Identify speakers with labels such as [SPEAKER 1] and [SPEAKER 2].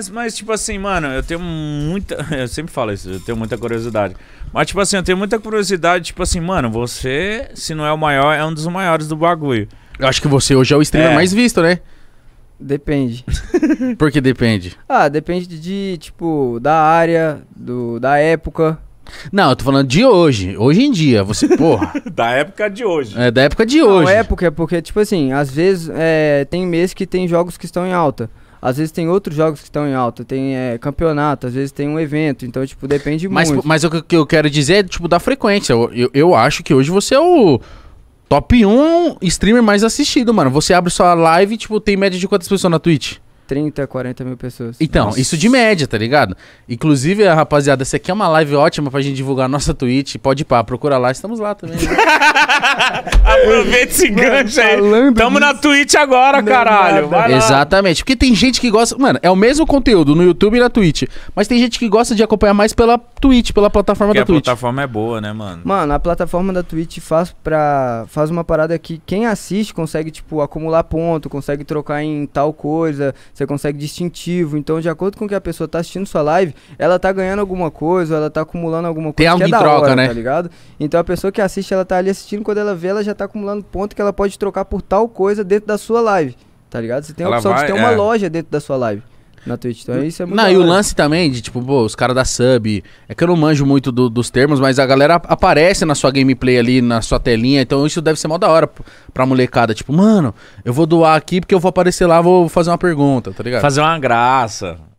[SPEAKER 1] Mas, mas, tipo assim, mano, eu tenho muita. Eu sempre falo isso, eu tenho muita curiosidade. Mas, tipo assim, eu tenho muita curiosidade, tipo assim, mano, você, se não é o maior, é um dos maiores do bagulho. Eu acho que você hoje é o streamer é. mais visto, né? Depende. Por que depende?
[SPEAKER 2] Ah, depende de, tipo, da área, do, da época. Não, eu tô falando
[SPEAKER 1] de hoje. Hoje em dia, você, porra. da época de hoje. É, da época de hoje. Não,
[SPEAKER 2] época é porque, tipo assim, às vezes é, tem mês que tem jogos que estão em alta às vezes tem outros jogos que estão em alta, tem é, campeonato, às vezes tem um evento, então, tipo, depende mas, muito. Mas
[SPEAKER 1] o que eu quero dizer é, tipo, da frequência. Eu, eu, eu acho que hoje você é o top 1 streamer mais assistido, mano. Você abre sua live, tipo, tem média de quantas pessoas na Twitch? 30, 40 mil pessoas. Então, Nossa. isso de média, tá ligado? Inclusive, rapaziada, essa aqui é uma live ótima pra gente divulgar a nossa Twitch. Pode pá, procura lá, estamos lá também. Né? Aproveita esse gancho aí. Tamo disso. na Twitch agora, Não é caralho. Exatamente. Porque tem gente que gosta. Mano, é o mesmo
[SPEAKER 2] conteúdo no YouTube e na Twitch. Mas tem gente que gosta de acompanhar mais pela Twitch, pela plataforma Porque da a Twitch. A plataforma
[SPEAKER 1] é boa, né, mano?
[SPEAKER 2] Mano, a plataforma da Twitch faz pra. faz uma parada que quem assiste consegue, tipo, acumular ponto, consegue trocar em tal coisa você consegue distintivo. Então, de acordo com que a pessoa tá assistindo sua live, ela tá ganhando alguma coisa, ela tá acumulando alguma coisa. Tem algo que é em troca, hora, né? Tá ligado? Então, a pessoa que assiste, ela tá ali assistindo, quando ela vê, ela já tá acumulando ponto que ela pode trocar por tal coisa dentro da sua live. Tá ligado? Você tem a ela opção vai, de ter é... uma loja dentro da sua live. Na Twitch. Então é isso é muito Não, e o
[SPEAKER 1] lance também de, tipo, pô, os caras da sub. É que eu não manjo muito do- dos termos, mas a galera aparece na sua gameplay ali, na sua telinha. Então isso deve ser mó da hora pra molecada. Tipo, mano, eu vou doar aqui porque eu vou aparecer lá, vou fazer uma pergunta, tá ligado? Fazer uma graça.